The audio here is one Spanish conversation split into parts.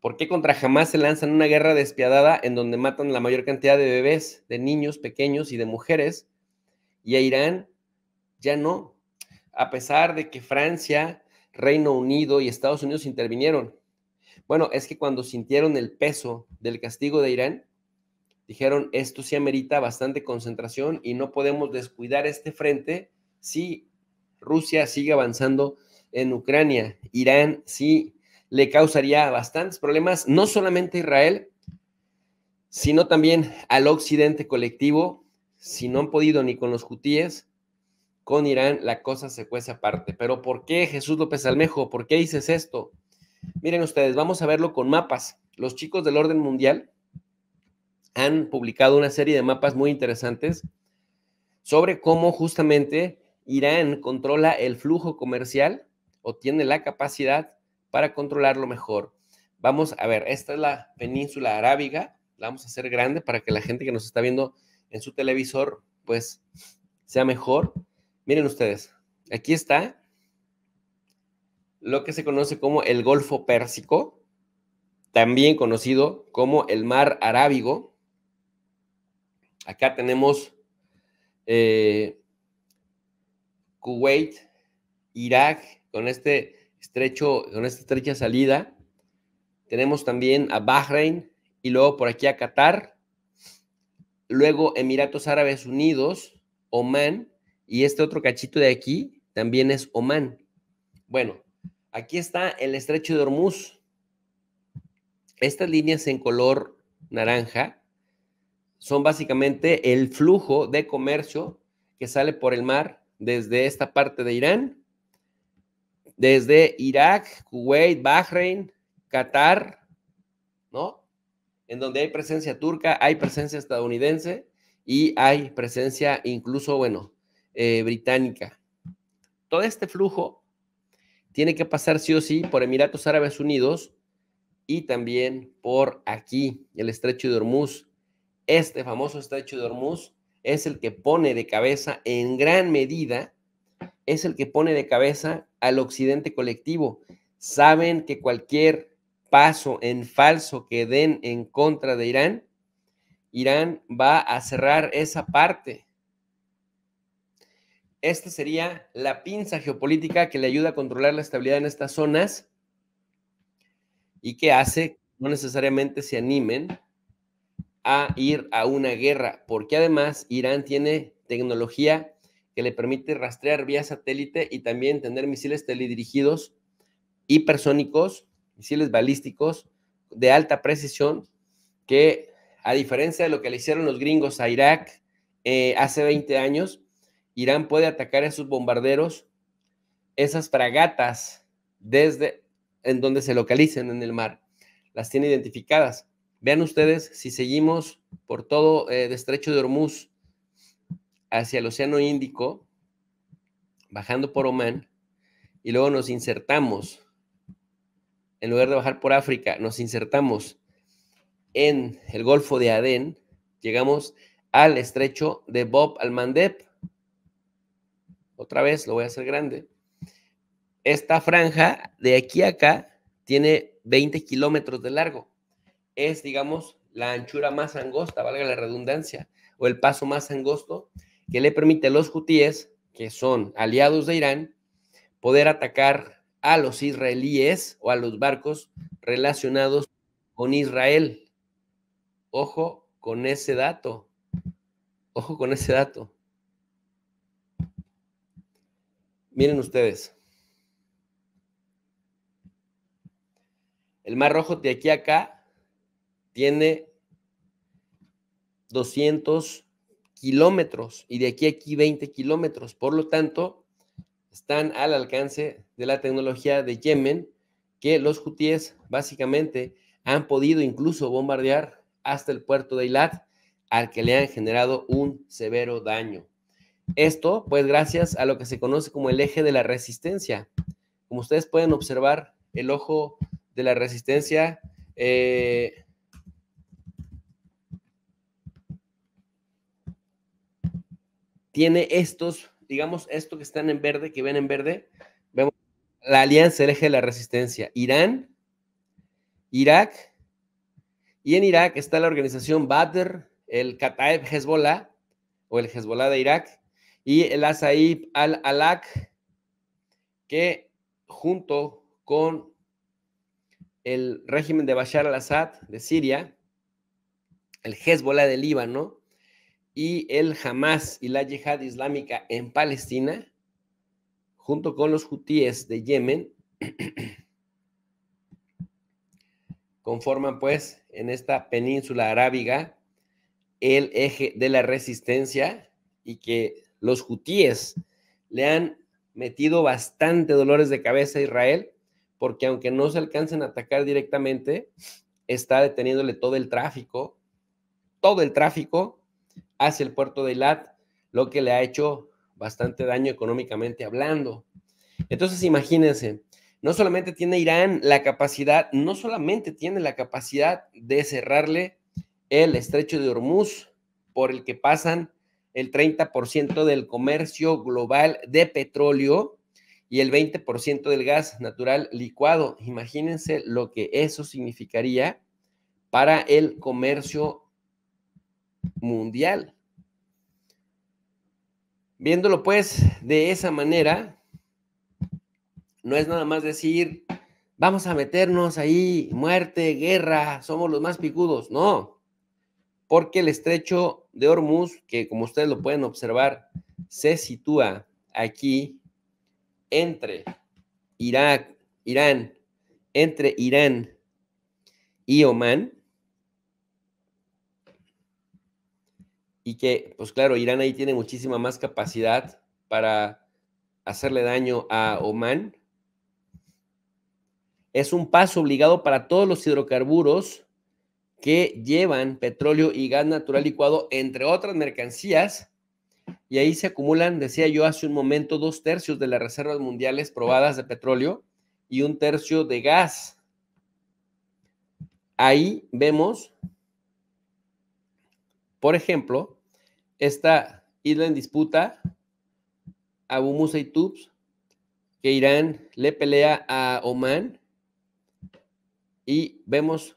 ¿Por qué contra jamás se lanzan una guerra despiadada en donde matan la mayor cantidad de bebés, de niños pequeños y de mujeres? Y a Irán ya no, a pesar de que Francia, Reino Unido y Estados Unidos intervinieron. Bueno, es que cuando sintieron el peso del castigo de Irán, dijeron, esto sí amerita bastante concentración y no podemos descuidar este frente si Rusia sigue avanzando en Ucrania. Irán sí le causaría bastantes problemas, no solamente a Israel, sino también al occidente colectivo. Si no han podido ni con los hutíes, con Irán, la cosa se cuece aparte. Pero ¿por qué, Jesús López Almejo? ¿Por qué dices esto? Miren ustedes, vamos a verlo con mapas. Los chicos del orden mundial han publicado una serie de mapas muy interesantes sobre cómo justamente Irán controla el flujo comercial o tiene la capacidad para controlarlo mejor. Vamos a ver, esta es la península arábiga, la vamos a hacer grande para que la gente que nos está viendo en su televisor, pues sea mejor. Miren ustedes, aquí está lo que se conoce como el Golfo Pérsico, también conocido como el Mar Arábigo. Acá tenemos eh, Kuwait, Irak, con este estrecho, con esta estrecha salida. Tenemos también a Bahrein y luego por aquí a Qatar. Luego Emiratos Árabes Unidos, Oman y este otro cachito de aquí también es Omán Bueno, aquí está el estrecho de Hormuz. Estas líneas en color naranja son básicamente el flujo de comercio que sale por el mar desde esta parte de Irán desde Irak, Kuwait, Bahrein, Qatar, ¿no? En donde hay presencia turca, hay presencia estadounidense y hay presencia incluso, bueno, eh, británica. Todo este flujo tiene que pasar sí o sí por Emiratos Árabes Unidos y también por aquí, el estrecho de Hormuz. Este famoso estrecho de Hormuz es el que pone de cabeza en gran medida es el que pone de cabeza al occidente colectivo. Saben que cualquier paso en falso que den en contra de Irán, Irán va a cerrar esa parte. Esta sería la pinza geopolítica que le ayuda a controlar la estabilidad en estas zonas y que hace no necesariamente se animen a ir a una guerra, porque además Irán tiene tecnología le permite rastrear vía satélite y también tener misiles teledirigidos, hipersónicos, misiles balísticos de alta precisión, que a diferencia de lo que le hicieron los gringos a Irak eh, hace 20 años, Irán puede atacar a sus bombarderos, esas fragatas, desde en donde se localicen en el mar. Las tiene identificadas. Vean ustedes, si seguimos por todo el eh, estrecho de Hormuz, hacia el Océano Índico, bajando por Omán, y luego nos insertamos, en lugar de bajar por África, nos insertamos en el Golfo de Adén, llegamos al estrecho de Bob Al-Mandeb. Otra vez, lo voy a hacer grande. Esta franja de aquí a acá tiene 20 kilómetros de largo. Es, digamos, la anchura más angosta, valga la redundancia, o el paso más angosto que le permite a los hutíes, que son aliados de Irán, poder atacar a los israelíes o a los barcos relacionados con Israel. Ojo con ese dato. Ojo con ese dato. Miren ustedes. El Mar Rojo de aquí acá tiene 200 kilómetros y de aquí a aquí 20 kilómetros. Por lo tanto, están al alcance de la tecnología de Yemen, que los hutíes básicamente han podido incluso bombardear hasta el puerto de Eilat, al que le han generado un severo daño. Esto, pues gracias a lo que se conoce como el eje de la resistencia. Como ustedes pueden observar, el ojo de la resistencia eh, tiene estos, digamos, esto que están en verde, que ven en verde, vemos la alianza, el eje de la resistencia, Irán, Irak, y en Irak está la organización Badr, el Kataeb Hezbollah, o el Hezbollah de Irak, y el Asaib al-Alaq, que junto con el régimen de Bashar al-Assad de Siria, el Hezbollah de Líbano, y el Hamas y la Yihad Islámica en Palestina, junto con los hutíes de Yemen, conforman pues en esta península arábiga el eje de la resistencia y que los hutíes le han metido bastante dolores de cabeza a Israel, porque aunque no se alcancen a atacar directamente, está deteniéndole todo el tráfico, todo el tráfico hacia el puerto de Eilat, lo que le ha hecho bastante daño económicamente hablando. Entonces, imagínense, no solamente tiene Irán la capacidad, no solamente tiene la capacidad de cerrarle el estrecho de Hormuz, por el que pasan el 30% del comercio global de petróleo y el 20% del gas natural licuado. Imagínense lo que eso significaría para el comercio mundial. Viéndolo pues de esa manera, no es nada más decir, vamos a meternos ahí, muerte, guerra, somos los más picudos, no, porque el estrecho de Hormuz, que como ustedes lo pueden observar, se sitúa aquí entre Irak, Irán, entre Irán y Omán, y que, pues claro, Irán ahí tiene muchísima más capacidad para hacerle daño a Oman. Es un paso obligado para todos los hidrocarburos que llevan petróleo y gas natural licuado, entre otras mercancías, y ahí se acumulan, decía yo hace un momento, dos tercios de las reservas mundiales probadas de petróleo y un tercio de gas. Ahí vemos, por ejemplo, esta isla en disputa, Abu Musa y Tubs, que Irán le pelea a Oman y vemos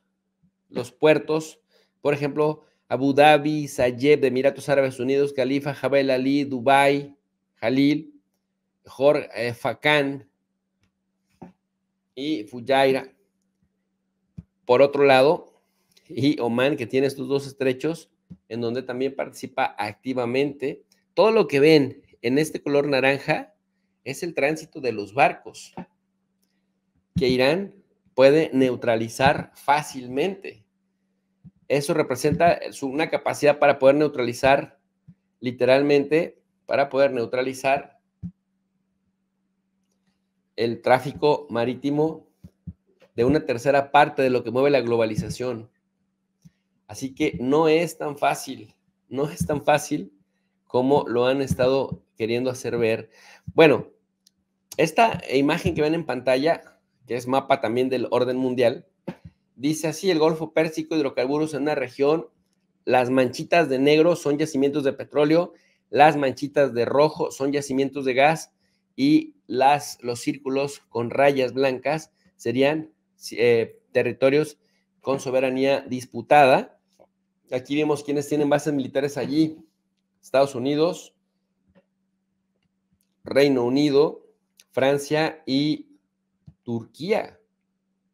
los puertos, por ejemplo, Abu Dhabi, Sayeb de Emiratos Árabes Unidos, Califa, Jabal Ali, Dubai, Jalil, Jor eh, y Fujairah. Por otro lado, y Oman, que tiene estos dos estrechos, en donde también participa activamente. Todo lo que ven en este color naranja es el tránsito de los barcos que Irán puede neutralizar fácilmente. Eso representa una capacidad para poder neutralizar, literalmente, para poder neutralizar el tráfico marítimo de una tercera parte de lo que mueve la globalización. Así que no es tan fácil, no es tan fácil como lo han estado queriendo hacer ver. Bueno, esta imagen que ven en pantalla, que es mapa también del orden mundial, dice así, el Golfo Pérsico, hidrocarburos en una región, las manchitas de negro son yacimientos de petróleo, las manchitas de rojo son yacimientos de gas y las, los círculos con rayas blancas serían eh, territorios con soberanía disputada. Aquí vemos quienes tienen bases militares allí. Estados Unidos, Reino Unido, Francia y Turquía.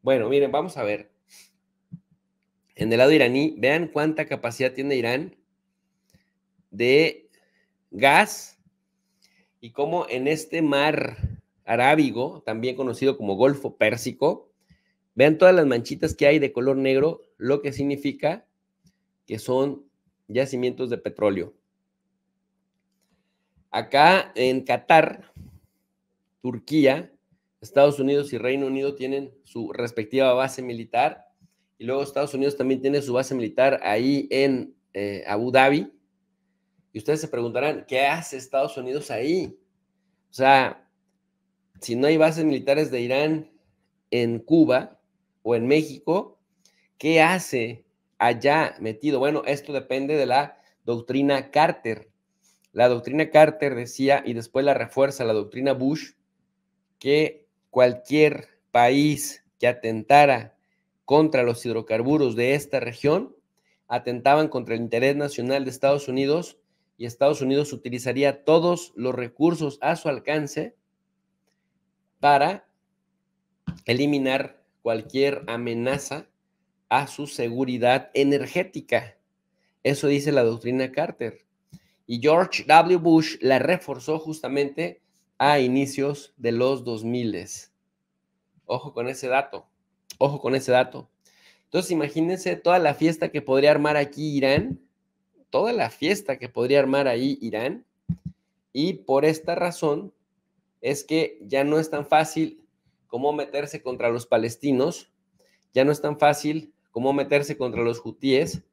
Bueno, miren, vamos a ver. En el lado iraní, vean cuánta capacidad tiene Irán de gas y cómo en este mar arábigo, también conocido como Golfo Pérsico, Vean todas las manchitas que hay de color negro, lo que significa que son yacimientos de petróleo. Acá en Qatar, Turquía, Estados Unidos y Reino Unido tienen su respectiva base militar y luego Estados Unidos también tiene su base militar ahí en eh, Abu Dhabi. Y ustedes se preguntarán, ¿qué hace Estados Unidos ahí? O sea, si no hay bases militares de Irán en Cuba, o en México, ¿qué hace allá metido? Bueno, esto depende de la doctrina Carter. La doctrina Carter decía, y después la refuerza la doctrina Bush, que cualquier país que atentara contra los hidrocarburos de esta región, atentaban contra el interés nacional de Estados Unidos y Estados Unidos utilizaría todos los recursos a su alcance para eliminar cualquier amenaza a su seguridad energética. Eso dice la doctrina Carter. Y George W. Bush la reforzó justamente a inicios de los 2000. Ojo con ese dato. Ojo con ese dato. Entonces imagínense toda la fiesta que podría armar aquí Irán, toda la fiesta que podría armar ahí Irán. Y por esta razón es que ya no es tan fácil cómo meterse contra los palestinos, ya no es tan fácil como meterse contra los hutíes,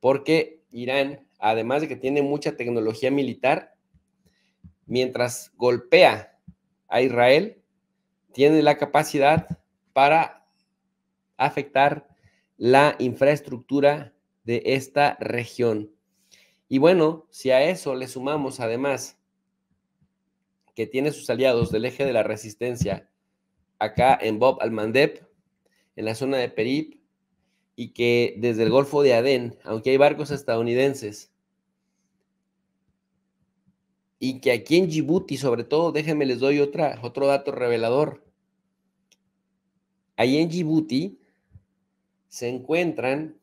porque Irán, además de que tiene mucha tecnología militar, mientras golpea a Israel, tiene la capacidad para afectar la infraestructura de esta región. Y bueno, si a eso le sumamos además que tiene sus aliados del eje de la resistencia acá en Bob Almandep, en la zona de Perip, y que desde el Golfo de Adén, aunque hay barcos estadounidenses, y que aquí en Djibouti, sobre todo, déjenme les doy otra, otro dato revelador. Ahí en Djibouti se encuentran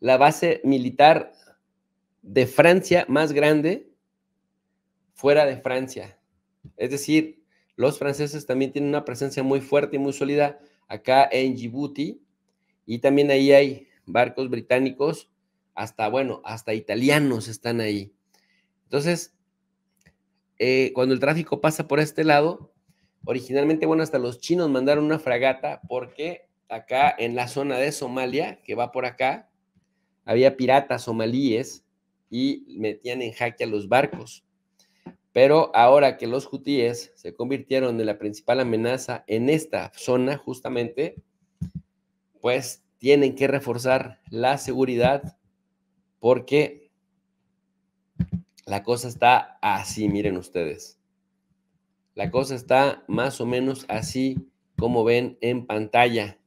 la base militar de Francia más grande fuera de Francia. Es decir, los franceses también tienen una presencia muy fuerte y muy sólida acá en Djibouti y también ahí hay barcos británicos, hasta, bueno, hasta italianos están ahí. Entonces, eh, cuando el tráfico pasa por este lado, originalmente, bueno, hasta los chinos mandaron una fragata porque acá en la zona de Somalia, que va por acá, había piratas somalíes y metían en jaque a los barcos. Pero ahora que los hutíes se convirtieron en la principal amenaza en esta zona, justamente, pues tienen que reforzar la seguridad porque la cosa está así, miren ustedes. La cosa está más o menos así como ven en pantalla.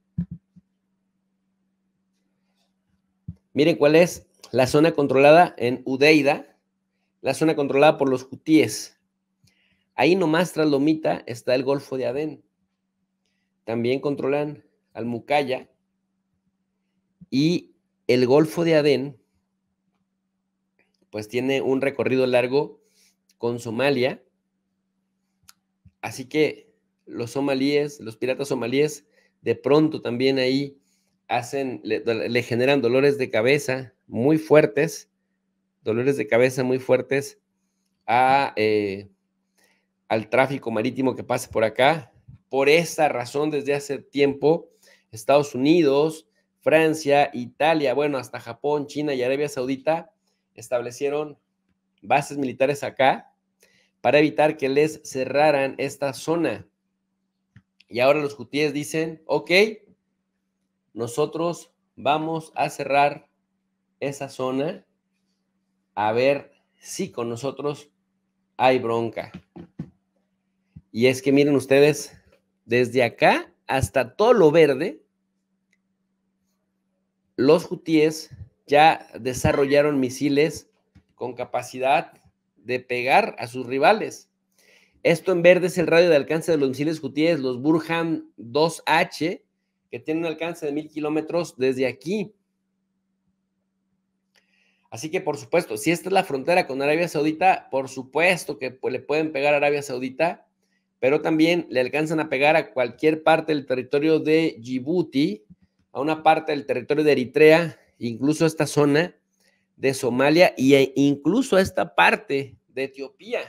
Miren cuál es la zona controlada en Udeida, la zona controlada por los hutíes. Ahí nomás tras Lomita está el Golfo de Adén. También controlan al Mucaya y el Golfo de Adén pues tiene un recorrido largo con Somalia. Así que los somalíes, los piratas somalíes, de pronto también ahí hacen, le generan dolores de cabeza muy fuertes dolores de cabeza muy fuertes eh, al tráfico marítimo que pase por acá. Por esta razón, desde hace tiempo, Estados Unidos, Francia, Italia, bueno, hasta Japón, China y Arabia Saudita establecieron bases militares acá para evitar que les cerraran esta zona. Y ahora los hutíes dicen, ok, nosotros vamos a cerrar esa zona a ver si con nosotros hay bronca. Y es que miren ustedes, desde acá hasta todo lo verde, los hutíes ya desarrollaron misiles con capacidad de pegar a sus rivales. Esto en verde es el radio de alcance de los misiles hutíes, los Burhan 2H, que tienen un alcance de mil kilómetros desde aquí. Así que, por supuesto, si esta es la frontera con Arabia Saudita, por supuesto que pues, le pueden pegar a Arabia Saudita, pero también le alcanzan a pegar a cualquier parte del territorio de Djibouti, a una parte del territorio de Eritrea, incluso a esta zona de Somalia e incluso a esta parte de Etiopía.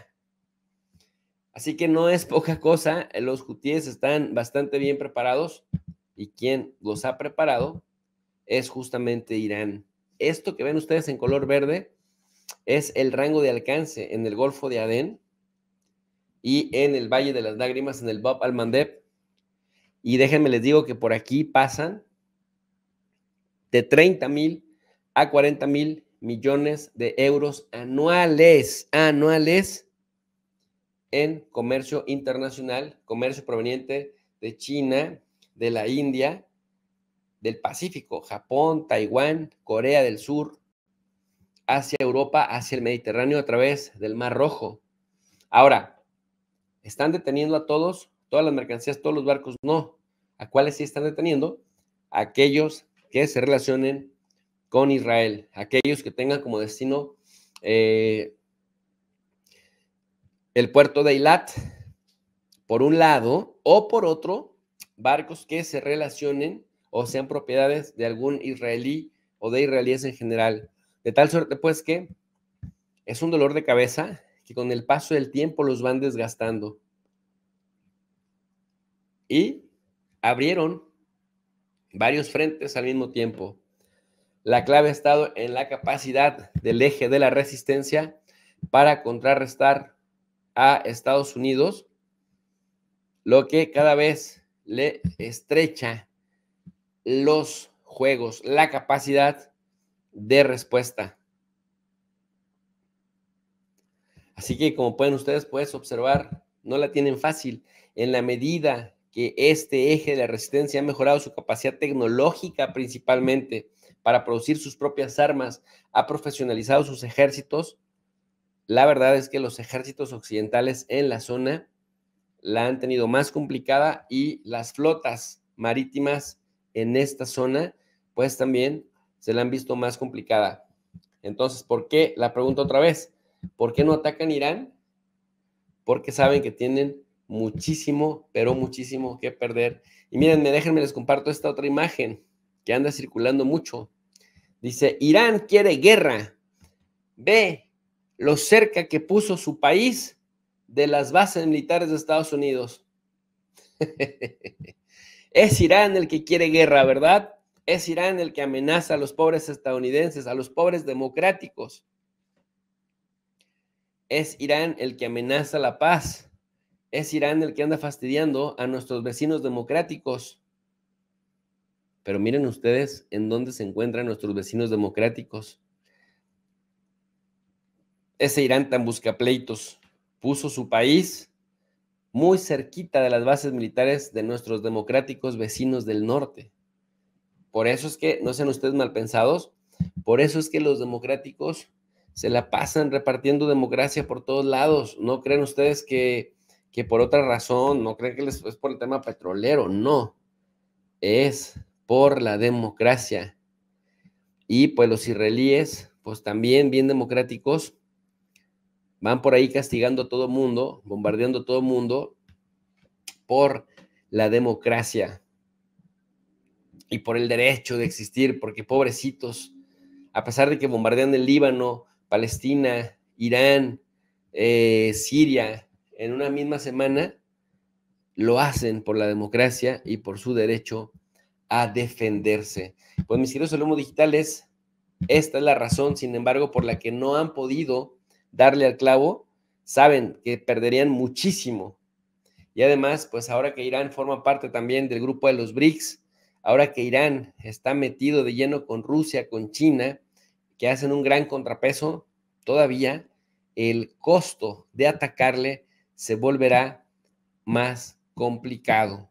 Así que no es poca cosa, eh, los hutíes están bastante bien preparados y quien los ha preparado es justamente Irán. Esto que ven ustedes en color verde es el rango de alcance en el Golfo de Adén y en el Valle de las Lágrimas, en el Bab al Y déjenme les digo que por aquí pasan de 30 mil a 40 mil millones de euros anuales, anuales en comercio internacional, comercio proveniente de China, de la India del Pacífico, Japón, Taiwán, Corea del Sur, hacia Europa, hacia el Mediterráneo a través del Mar Rojo. Ahora, ¿están deteniendo a todos? ¿Todas las mercancías, todos los barcos? No. ¿A cuáles sí están deteniendo? aquellos que se relacionen con Israel, aquellos que tengan como destino eh, el puerto de Eilat, por un lado, o por otro, barcos que se relacionen o sean propiedades de algún israelí o de israelíes en general. De tal suerte, pues, que es un dolor de cabeza que con el paso del tiempo los van desgastando. Y abrieron varios frentes al mismo tiempo. La clave ha estado en la capacidad del eje de la resistencia para contrarrestar a Estados Unidos, lo que cada vez le estrecha los juegos, la capacidad de respuesta. Así que como pueden ustedes pues, observar, no la tienen fácil. En la medida que este eje de la resistencia ha mejorado su capacidad tecnológica principalmente para producir sus propias armas, ha profesionalizado sus ejércitos, la verdad es que los ejércitos occidentales en la zona la han tenido más complicada y las flotas marítimas en esta zona, pues también se la han visto más complicada. Entonces, ¿por qué? La pregunto otra vez. ¿Por qué no atacan Irán? Porque saben que tienen muchísimo, pero muchísimo que perder. Y miren, déjenme les comparto esta otra imagen que anda circulando mucho. Dice, Irán quiere guerra. Ve lo cerca que puso su país de las bases militares de Estados Unidos. Es Irán el que quiere guerra, ¿verdad? Es Irán el que amenaza a los pobres estadounidenses, a los pobres democráticos. Es Irán el que amenaza la paz. Es Irán el que anda fastidiando a nuestros vecinos democráticos. Pero miren ustedes en dónde se encuentran nuestros vecinos democráticos. Ese Irán tan pleitos, puso su país muy cerquita de las bases militares de nuestros democráticos vecinos del norte. Por eso es que, no sean ustedes mal pensados, por eso es que los democráticos se la pasan repartiendo democracia por todos lados. No creen ustedes que, que por otra razón, no creen que les, es por el tema petrolero, no, es por la democracia. Y pues los israelíes, pues también bien democráticos, van por ahí castigando a todo mundo, bombardeando a todo mundo por la democracia y por el derecho de existir, porque pobrecitos, a pesar de que bombardean el Líbano, Palestina, Irán, eh, Siria, en una misma semana, lo hacen por la democracia y por su derecho a defenderse. Pues mis queridos alumnos digitales, esta es la razón, sin embargo, por la que no han podido darle al clavo, saben que perderían muchísimo. Y además, pues ahora que Irán forma parte también del grupo de los BRICS, ahora que Irán está metido de lleno con Rusia, con China, que hacen un gran contrapeso, todavía el costo de atacarle se volverá más complicado.